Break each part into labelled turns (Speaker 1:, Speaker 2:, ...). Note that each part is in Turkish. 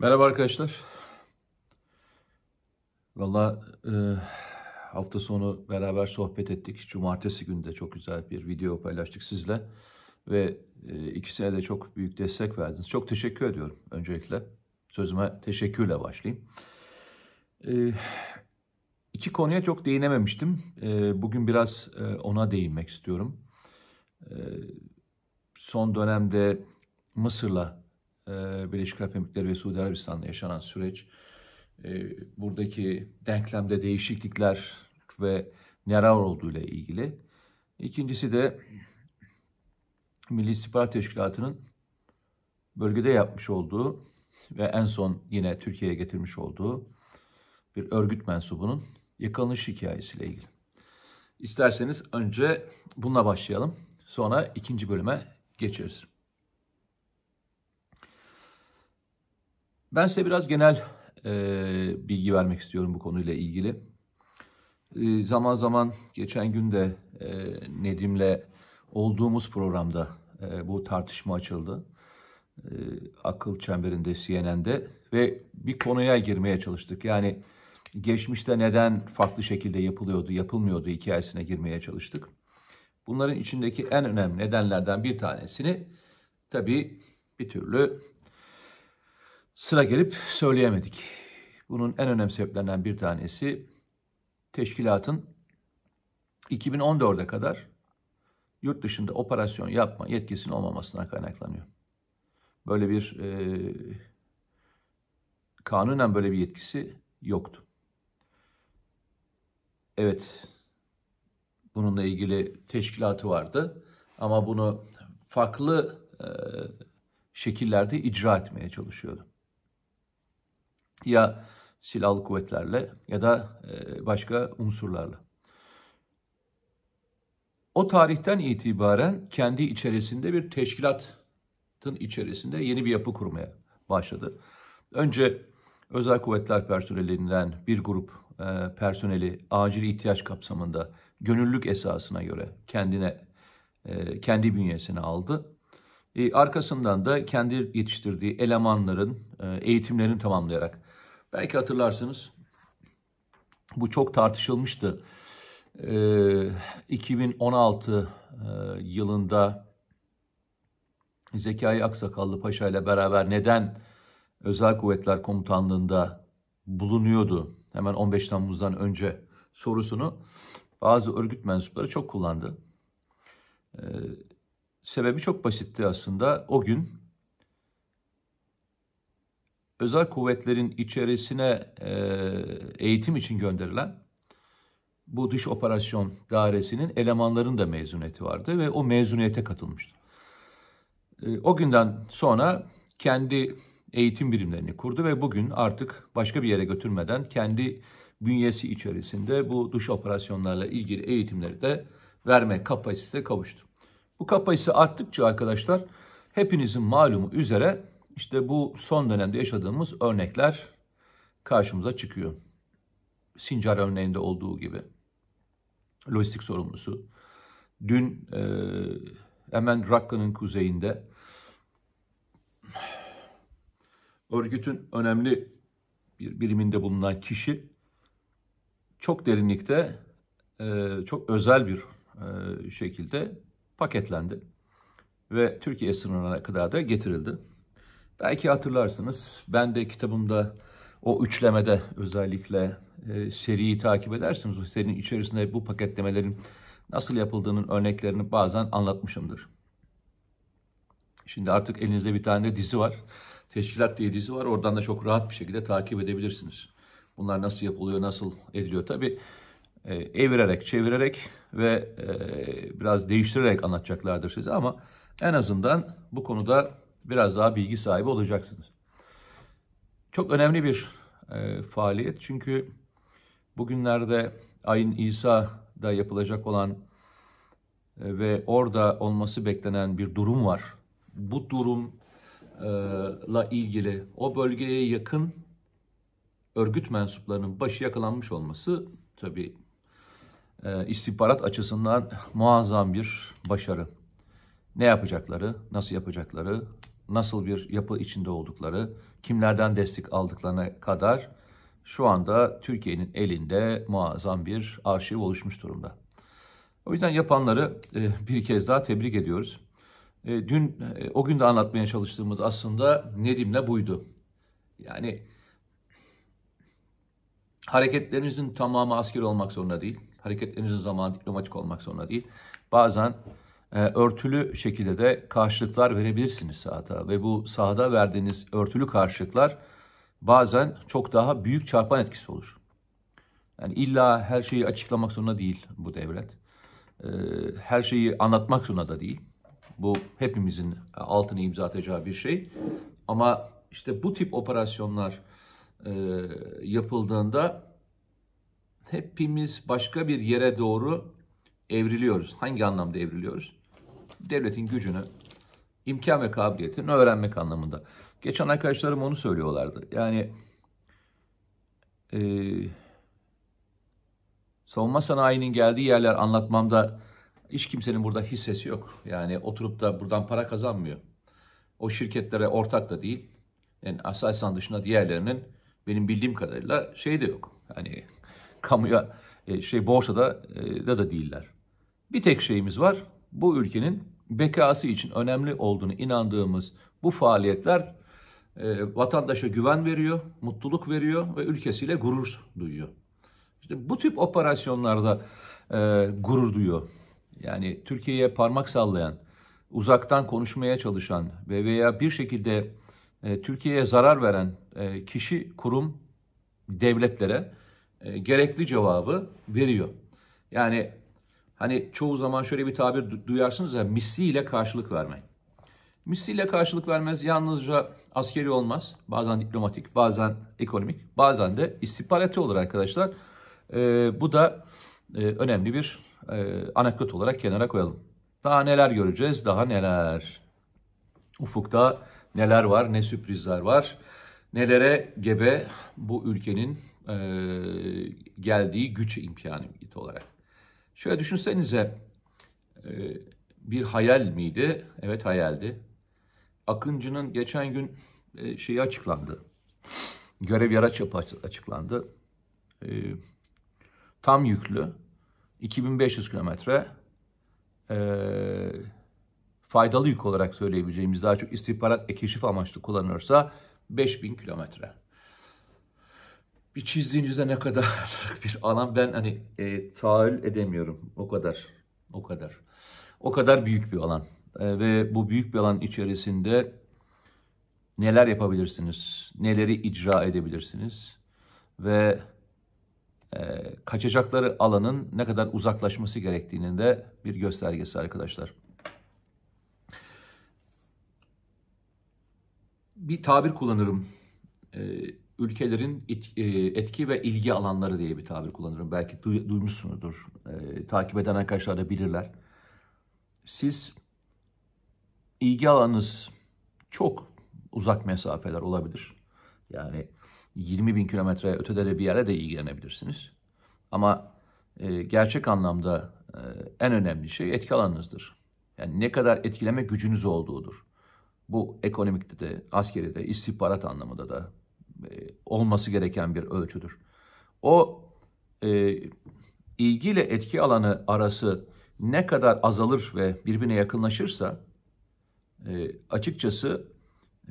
Speaker 1: Merhaba arkadaşlar. Valla e, hafta sonu beraber sohbet ettik. Cumartesi günü de çok güzel bir video paylaştık sizle. Ve e, ikisine de çok büyük destek verdiniz. Çok teşekkür ediyorum öncelikle. Sözüme teşekkürle başlayayım. E, iki konuya çok değinememiştim. E, bugün biraz e, ona değinmek istiyorum. E, son dönemde Mısır'la ee, Birleşik Arap Emirlikleri ve Suudi Arabistan'da yaşanan süreç, e, buradaki denklemde değişiklikler ve neler olduğu ile ilgili. İkincisi de Milli İstihbarat Teşkilatı'nın bölgede yapmış olduğu ve en son yine Türkiye'ye getirmiş olduğu bir örgüt mensubunun yakalanış hikayesiyle ilgili. İsterseniz önce bununla başlayalım. Sonra ikinci bölüme geçeriz. Ben size biraz genel e, bilgi vermek istiyorum bu konuyla ilgili. E, zaman zaman geçen gün de e, Nedim'le olduğumuz programda e, bu tartışma açıldı. E, akıl çemberinde CNN'de ve bir konuya girmeye çalıştık. Yani geçmişte neden farklı şekilde yapılıyordu, yapılmıyordu hikayesine girmeye çalıştık. Bunların içindeki en önemli nedenlerden bir tanesini tabii bir türlü sıra gelip söyleyemedik. Bunun en önemli sebeplerinden bir tanesi teşkilatın 2014'e kadar yurt dışında operasyon yapma yetkisinin olmamasına kaynaklanıyor. Böyle bir e, kanunen böyle bir yetkisi yoktu. Evet, bununla ilgili teşkilatı vardı ama bunu farklı e, şekillerde icra etmeye çalışıyordu ya silahlı kuvvetlerle ya da e, başka unsurlarla. O tarihten itibaren kendi içerisinde bir teşkilatın içerisinde yeni bir yapı kurmaya başladı. Önce özel kuvvetler personelinden bir grup e, personeli acil ihtiyaç kapsamında gönüllülük esasına göre kendine e, kendi bünyesine aldı. arkasından da kendi yetiştirdiği elemanların eğitimlerini tamamlayarak Belki hatırlarsınız bu çok tartışılmıştı. Ee, 2016 e, yılında Zekai Aksakallı Paşa ile beraber neden Özel Kuvvetler Komutanlığı'nda bulunuyordu? Hemen 15 Temmuz'dan önce sorusunu bazı örgüt mensupları çok kullandı. Ee, sebebi çok basitti aslında. O gün özel kuvvetlerin içerisine e, eğitim için gönderilen bu dış operasyon dairesinin elemanların da mezuniyeti vardı ve o mezuniyete katılmıştı. E, o günden sonra kendi eğitim birimlerini kurdu ve bugün artık başka bir yere götürmeden kendi bünyesi içerisinde bu dış operasyonlarla ilgili eğitimleri de verme kapasitesine kavuştu. Bu kapasite arttıkça arkadaşlar hepinizin malumu üzere işte bu son dönemde yaşadığımız örnekler karşımıza çıkıyor. Sincar örneğinde olduğu gibi. Lojistik sorumlusu. Dün e, hemen Rakka'nın kuzeyinde örgütün önemli bir biriminde bulunan kişi çok derinlikte, e, çok özel bir e, şekilde paketlendi ve Türkiye sınırına kadar da getirildi. Belki hatırlarsınız ben de kitabımda o üçlemede özellikle e, seriyi takip edersiniz. O serinin içerisinde bu paketlemelerin nasıl yapıldığının örneklerini bazen anlatmışımdır. Şimdi artık elinizde bir tane de dizi var. Teşkilat diye dizi var. Oradan da çok rahat bir şekilde takip edebilirsiniz. Bunlar nasıl yapılıyor, nasıl ediliyor. Tabi e, evirerek, çevirerek ve e, biraz değiştirerek anlatacaklardır size ama en azından bu konuda biraz daha bilgi sahibi olacaksınız. Çok önemli bir e, faaliyet çünkü bugünlerde Ayın İsa'da yapılacak olan e, ve orada olması beklenen bir durum var. Bu durumla e, ilgili o bölgeye yakın örgüt mensuplarının başı yakalanmış olması tabi e, istihbarat açısından muazzam bir başarı. Ne yapacakları, nasıl yapacakları nasıl bir yapı içinde oldukları, kimlerden destek aldıklarına kadar şu anda Türkiye'nin elinde muazzam bir arşiv oluşmuş durumda. O yüzden yapanları e, bir kez daha tebrik ediyoruz. E, dün e, o gün de anlatmaya çalıştığımız aslında Nedim'le buydu. Yani hareketlerinizin tamamı asker olmak zorunda değil. Hareketlerinizin zamanı diplomatik olmak zorunda değil. Bazen ee, örtülü şekilde de karşılıklar verebilirsiniz sahada ve bu sahada verdiğiniz örtülü karşılıklar bazen çok daha büyük çarpan etkisi olur. Yani illa her şeyi açıklamak zorunda değil bu devlet. Ee, her şeyi anlatmak zorunda da değil. Bu hepimizin altına imza atacağı bir şey. Ama işte bu tip operasyonlar e, yapıldığında hepimiz başka bir yere doğru evriliyoruz. Hangi anlamda evriliyoruz? devletin gücünü, imkan ve kabiliyetini öğrenmek anlamında. Geçen arkadaşlarım onu söylüyorlardı. Yani e, savunma sanayinin geldiği yerler anlatmamda hiç kimsenin burada hissesi yok. Yani oturup da buradan para kazanmıyor. O şirketlere ortak da değil. Yani Aselsan dışında diğerlerinin benim bildiğim kadarıyla şey de yok. Yani kamuya e, şey borsada e, da da değiller. Bir tek şeyimiz var bu ülkenin bekası için önemli olduğunu inandığımız bu faaliyetler e, vatandaşa güven veriyor, mutluluk veriyor ve ülkesiyle gurur duyuyor. İşte bu tip operasyonlarda e, gurur duyuyor. Yani Türkiye'ye parmak sallayan, uzaktan konuşmaya çalışan ve veya bir şekilde e, Türkiye'ye zarar veren e, kişi, kurum, devletlere e, gerekli cevabı veriyor. Yani Hani çoğu zaman şöyle bir tabir duyarsınız ya misliyle karşılık vermeyin. Misliyle karşılık vermez yalnızca askeri olmaz. Bazen diplomatik, bazen ekonomik, bazen de istihbarati olur arkadaşlar. Ee, bu da e, önemli bir e, anekdot olarak kenara koyalım. Daha neler göreceğiz, daha neler. Ufukta neler var, ne sürprizler var. Nelere gebe bu ülkenin e, geldiği güç imkanı olarak. Şöyle düşünsenize e, bir hayal miydi? Evet hayaldi. Akıncı'nın geçen gün e, şeyi açıklandı. Görev yara çapı açıklandı. E, tam yüklü 2500 kilometre faydalı yük olarak söyleyebileceğimiz daha çok istihbarat ve keşif amaçlı kullanılırsa 5000 kilometre bir çizdiğinizde ne kadar bir alan ben hani e, tahayyül edemiyorum o kadar o kadar o kadar büyük bir alan e, ve bu büyük bir alan içerisinde neler yapabilirsiniz neleri icra edebilirsiniz ve e, kaçacakları alanın ne kadar uzaklaşması gerektiğinin de bir göstergesi arkadaşlar. Bir tabir kullanırım. E, ülkelerin e, etki ve ilgi alanları diye bir tabir kullanırım. Belki duymuşsunuzdur. E, takip eden arkadaşlar da bilirler. Siz ilgi alanınız çok uzak mesafeler olabilir. Yani 20 bin kilometre ötede de bir yere de ilgilenebilirsiniz. Ama e, gerçek anlamda e, en önemli şey etki alanınızdır. Yani ne kadar etkileme gücünüz olduğudur. Bu ekonomikte de, askeride, istihbarat anlamında da, e, olması gereken bir ölçüdür. O e, ilgiyle etki alanı arası ne kadar azalır ve birbirine yakınlaşırsa e, açıkçası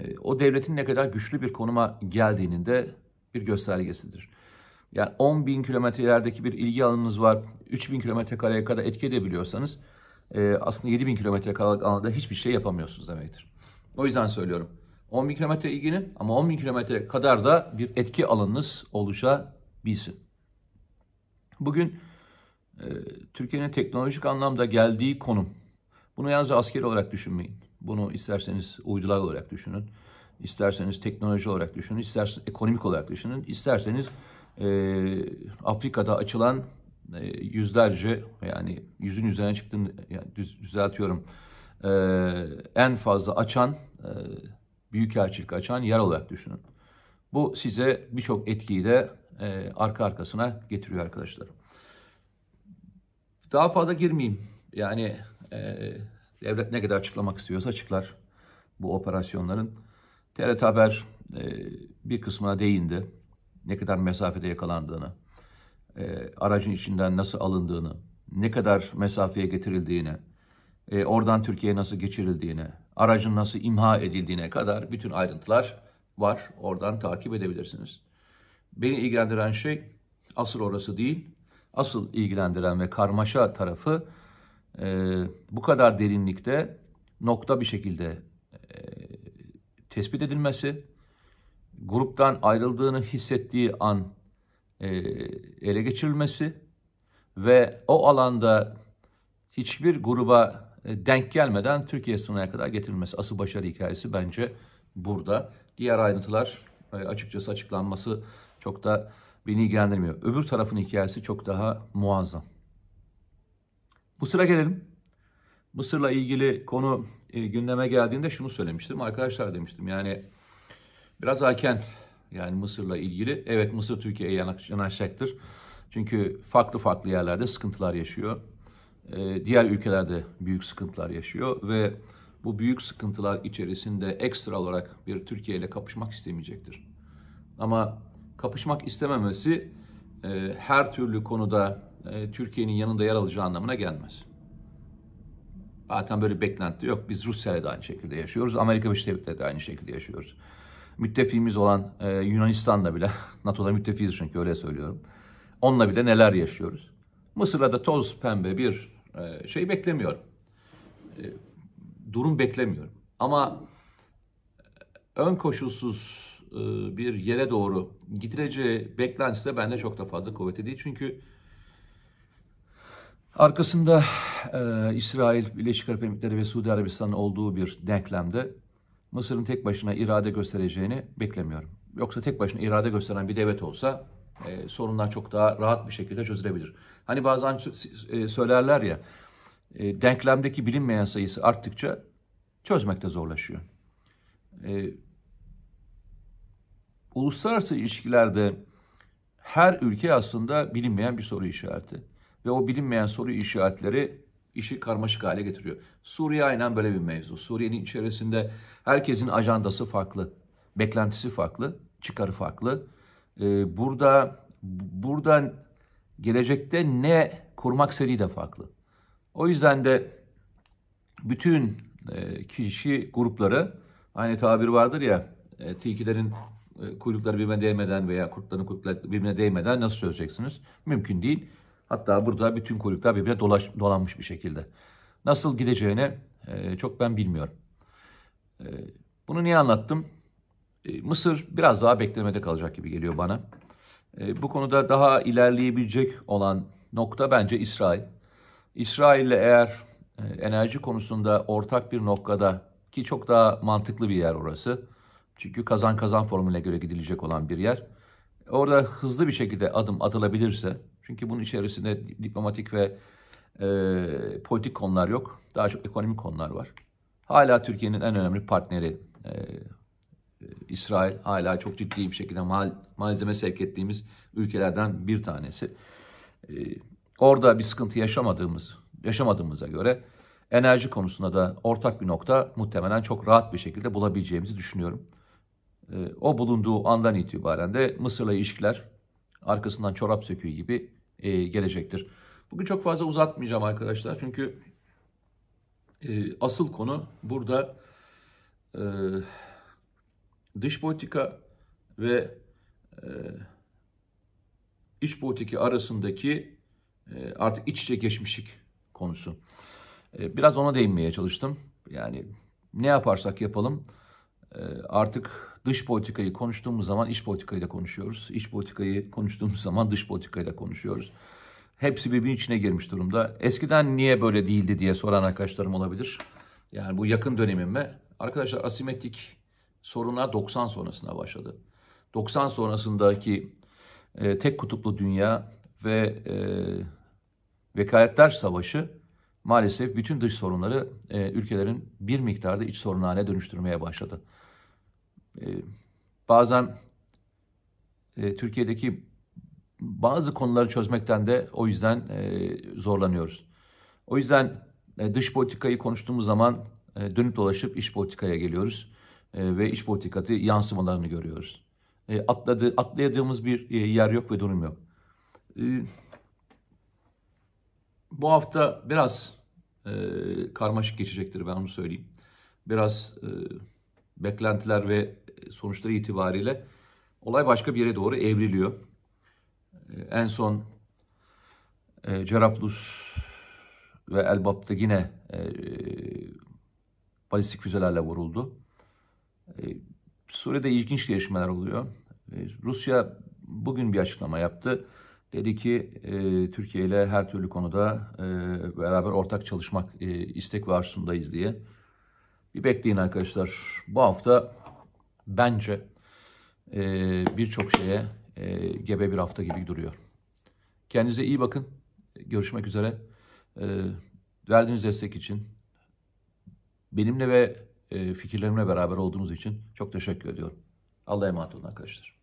Speaker 1: e, o devletin ne kadar güçlü bir konuma geldiğinin de bir göstergesidir. Yani 10 bin kilometrelerdeki bir ilgi alanınız var, 3 bin kilometre kareye kadar etki edebiliyorsanız e, aslında 7 bin kilometre karalık alanda hiçbir şey yapamıyorsunuz demektir. O yüzden söylüyorum. 10 bin kilometre ilginin ama 10 bin kilometre kadar da bir etki alanınız oluşabilsin. Bugün e, Türkiye'nin teknolojik anlamda geldiği konum. Bunu yalnızca askeri olarak düşünmeyin. Bunu isterseniz uydular olarak düşünün. isterseniz teknoloji olarak düşünün. isterseniz ekonomik olarak düşünün. isterseniz e, Afrika'da açılan e, yüzlerce yani yüzün üzerine çıktığını yani düz, düzeltiyorum. E, en fazla açan e, büyükelçilik açan yer olarak düşünün. Bu size birçok etkiyi de e, arka arkasına getiriyor arkadaşlar. Daha fazla girmeyeyim. Yani e, devlet ne kadar açıklamak istiyorsa açıklar bu operasyonların. TRT Haber e, bir kısmına değindi. Ne kadar mesafede yakalandığını, e, aracın içinden nasıl alındığını, ne kadar mesafeye getirildiğini, e, oradan Türkiye'ye nasıl geçirildiğini, aracın nasıl imha edildiğine kadar bütün ayrıntılar var. Oradan takip edebilirsiniz. Beni ilgilendiren şey asıl orası değil. Asıl ilgilendiren ve karmaşa tarafı e, bu kadar derinlikte nokta bir şekilde e, tespit edilmesi, gruptan ayrıldığını hissettiği an e, ele geçirilmesi ve o alanda hiçbir gruba e, denk gelmeden Türkiye sınırına kadar getirilmesi asıl başarı hikayesi bence burada. Diğer ayrıntılar e, açıkçası açıklanması çok da beni ilgilendirmiyor. Öbür tarafın hikayesi çok daha muazzam. Mısır'a gelelim. Mısır'la ilgili konu e, gündeme geldiğinde şunu söylemiştim. Arkadaşlar demiştim yani biraz erken yani Mısır'la ilgili. Evet Mısır Türkiye'ye yanaşacaktır. Çünkü farklı farklı yerlerde sıkıntılar yaşıyor. Ee, diğer ülkelerde büyük sıkıntılar yaşıyor ve bu büyük sıkıntılar içerisinde ekstra olarak bir Türkiye ile kapışmak istemeyecektir. Ama kapışmak istememesi e, her türlü konuda e, Türkiye'nin yanında yer alacağı anlamına gelmez. Zaten böyle beklenti yok. Biz Rusya'yla da aynı şekilde yaşıyoruz. Amerika Birleşik Devletleri de aynı şekilde yaşıyoruz. Müttefimiz olan e, Yunanistan'la bile, NATO'da müttefiyiz çünkü öyle söylüyorum. Onunla bile neler yaşıyoruz. Mısır'da da toz pembe bir ee, şey beklemiyorum. Ee, durum beklemiyorum. Ama e, ön koşulsuz e, bir yere doğru gidileceği beklentisi de bende çok da fazla kuvvetli değil. Çünkü arkasında e, İsrail, Birleşik Arap Emirlikleri ve Suudi Arabistan'ın olduğu bir denklemde Mısır'ın tek başına irade göstereceğini beklemiyorum. Yoksa tek başına irade gösteren bir devlet olsa e, sorunlar çok daha rahat bir şekilde çözülebilir. Hani bazen e, söylerler ya e, denklemdeki bilinmeyen sayısı arttıkça çözmekte zorlaşıyor. E, uluslararası ilişkilerde her ülke aslında bilinmeyen bir soru işareti. Ve o bilinmeyen soru işaretleri işi karmaşık hale getiriyor. Suriye aynen böyle bir mevzu. Suriye'nin içerisinde herkesin ajandası farklı, beklentisi farklı, çıkarı farklı e, burada buradan gelecekte ne kurmak istediği de farklı. O yüzden de bütün e, kişi grupları aynı tabir vardır ya e, tilkilerin e, kuyrukları birbirine değmeden veya kurtların kuyrukları birbirine değmeden nasıl söyleyeceksiniz? Mümkün değil. Hatta burada bütün kuyruklar birbirine dolaş, dolanmış bir şekilde. Nasıl gideceğini e, çok ben bilmiyorum. E, bunu niye anlattım? E, Mısır biraz daha beklemede kalacak gibi geliyor bana. E, bu konuda daha ilerleyebilecek olan nokta bence İsrail. İsrail ile eğer e, enerji konusunda ortak bir noktada ki çok daha mantıklı bir yer orası. Çünkü kazan kazan formülüne göre gidilecek olan bir yer. Orada hızlı bir şekilde adım atılabilirse çünkü bunun içerisinde diplomatik ve e, politik konular yok. Daha çok ekonomik konular var. Hala Türkiye'nin en önemli partneri e, ee, İsrail hala çok ciddi bir şekilde mal, malzeme sevk ettiğimiz ülkelerden bir tanesi. Ee, orada bir sıkıntı yaşamadığımız yaşamadığımıza göre enerji konusunda da ortak bir nokta muhtemelen çok rahat bir şekilde bulabileceğimizi düşünüyorum. Ee, o bulunduğu andan itibaren de Mısır'la ilişkiler arkasından çorap söküğü gibi e, gelecektir. Bugün çok fazla uzatmayacağım arkadaşlar çünkü e, asıl konu burada... E, dış politika ve e, iç politika arasındaki e, artık iç içe geçmişlik konusu. E, biraz ona değinmeye çalıştım. Yani ne yaparsak yapalım e, artık dış politikayı konuştuğumuz zaman iç politikayı da konuşuyoruz. İç politikayı konuştuğumuz zaman dış politikayı da konuşuyoruz. Hepsi birbirinin içine girmiş durumda. Eskiden niye böyle değildi diye soran arkadaşlarım olabilir. Yani bu yakın dönemim Arkadaşlar asimetrik sorunlar 90 sonrasına başladı. 90 sonrasındaki e, tek kutuplu dünya ve e, vekaletler savaşı maalesef bütün dış sorunları e, ülkelerin bir miktarda iç sorun haline dönüştürmeye başladı. E, bazen e, Türkiye'deki bazı konuları çözmekten de o yüzden e, zorlanıyoruz. O yüzden e, dış politikayı konuştuğumuz zaman e, dönüp dolaşıp iç politikaya geliyoruz. E, ve iç politikatı yansımalarını görüyoruz. E, atladı, atlayadığımız bir e, yer yok ve durum yok. Bu hafta biraz karmaşık geçecektir ben onu söyleyeyim. Biraz beklentiler ve sonuçları itibariyle olay başka bir yere doğru evriliyor. En son Cerablus ve Elbap'ta yine balistik füzelerle vuruldu. E, Suriye'de ilginç gelişmeler oluyor. Ee, Rusya bugün bir açıklama yaptı. Dedi ki ee, Türkiye ile her türlü konuda e, beraber ortak çalışmak e, istek ve arzusundayız diye. Bir bekleyin arkadaşlar. Bu hafta bence e, birçok şeye gebe bir hafta gibi duruyor. Kendinize iyi bakın. Görüşmek üzere. verdiğiniz destek için benimle ve fikirlerimle beraber olduğunuz için çok teşekkür ediyorum. Allah'a emanet olun arkadaşlar.